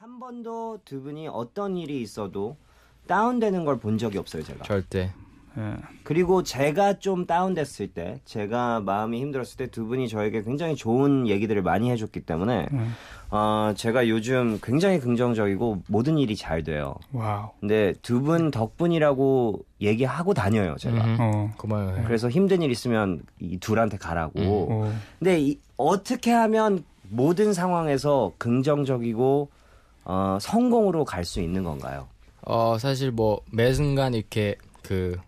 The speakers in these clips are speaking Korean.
한 번도 두 분이 어떤 일이 있어도 다운되는 걸 본 적이 없어요, 제가. 절대. 예. 그리고 제가 좀 다운됐을 때, 제가 마음이 힘들었을 때 두 분이 저에게 굉장히 좋은 얘기들을 많이 해줬기 때문에, 예. 어, 제가 요즘 굉장히 긍정적이고 모든 일이 잘 돼요. 와우. 근데 두 분 덕분이라고 얘기하고 다녀요, 제가. 음. 어. 고마워요. 예. 그래서 힘든 일 있으면 이 둘한테 가라고. 음. 어. 근데 이, 어떻게 하면 모든 상황에서 긍정적이고 어, 성공으로 갈 수 있는 건가요? 어 사실 뭐 매 순간 이렇게 그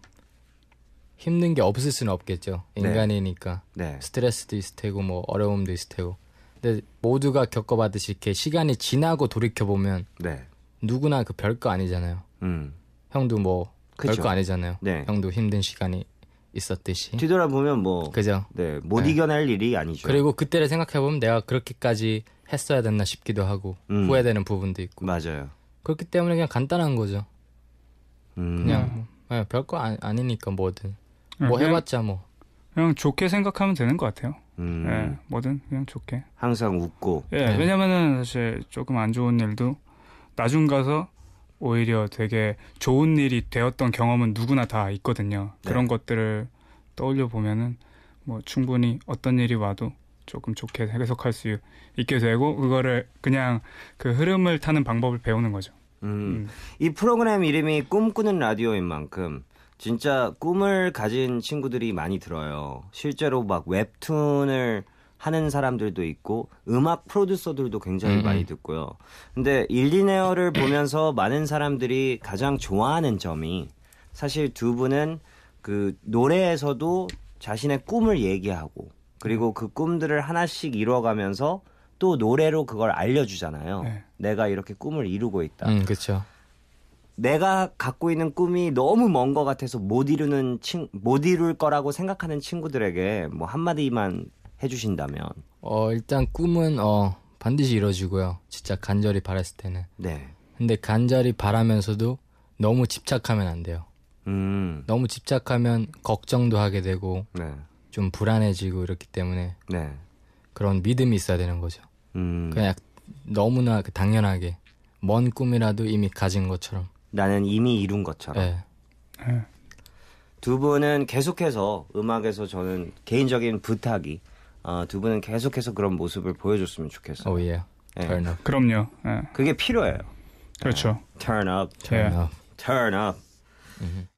힘든 게 없을 수는 없겠죠. 네. 인간이니까 네. 네. 스트레스도 있을 테고 뭐 어려움도 있을 테고. 근데 모두가 겪어봤듯이 이렇게 시간이 지나고 돌이켜 보면 네. 누구나 그 별거 아니잖아요. 음. 형도 뭐 그쵸. 별거 아니잖아요. 네. 형도 힘든 시간이 있었듯이 뒤돌아보면 뭐 그죠. 네못 네. 이겨낼 일이 아니죠. 그리고 그때를 생각해 보면 내가 그렇게까지 했어야 됐나 싶기도 하고 음. 후회되는 부분도 있고 맞아요. 그렇기 때문에 그냥 간단한 거죠. 음. 그냥 뭐, 네, 별거 아, 니니까 뭐든 네, 뭐 해봤자 뭐 그냥 좋게 생각하면 되는 것 같아요. 음. 네, 뭐든 그냥 좋게 항상 웃고 예 네, 왜냐면은 사실 조금 안 좋은 일도 나중 가서 오히려 되게 좋은 일이 되었던 경험은 누구나 다 있거든요. 네. 그런 것들을 떠올려 보면은 뭐 충분히 어떤 일이 와도 조금 좋게 해석할 수 있게 되고 그거를 그냥 그 흐름을 타는 방법을 배우는 거죠. 음. 음. 이 프로그램 이름이 꿈꾸는 라디오인 만큼 진짜 꿈을 가진 친구들이 많이 들어요. 실제로 막 웹툰을 하는 사람들도 있고 음악 프로듀서들도 굉장히 음. 많이 듣고요. 근데 일리네어를 보면서 많은 사람들이 가장 좋아하는 점이 사실 두 분은 그 노래에서도 자신의 꿈을 얘기하고 그리고 그 꿈들을 하나씩 이루어가면서 또 노래로 그걸 알려주잖아요. 네. 내가 이렇게 꿈을 이루고 있다. 음, 그렇죠. 내가 갖고 있는 꿈이 너무 먼 것 같아서 못 이루는 친, 못 이룰 거라고 생각하는 친구들에게 뭐 한마디만 해주신다면. 어 일단 꿈은 어 반드시 이루어지고요. 진짜 간절히 바랬을 때는. 네. 근데 간절히 바라면서도 너무 집착하면 안 돼요. 음. 너무 집착하면 걱정도 하게 되고 네. 좀 불안해지고 이렇기 때문에 네. 그런 믿음이 있어야 되는 거죠. 음. 그냥 너무나 그 당연하게 먼 꿈이라도 이미 가진 것처럼 나는 이미 이룬 것처럼. 네. 네. 두 분은 계속해서 음악에서 저는 개인적인 부탁이 어, 두 분은 계속해서 그런 모습을 보여줬으면 좋겠어요. 오예. Oh, yeah. 네. 그럼요. 네. 그게 필요해요. 그렇죠. 네. turn up. turn up. turn up. Mm-hmm.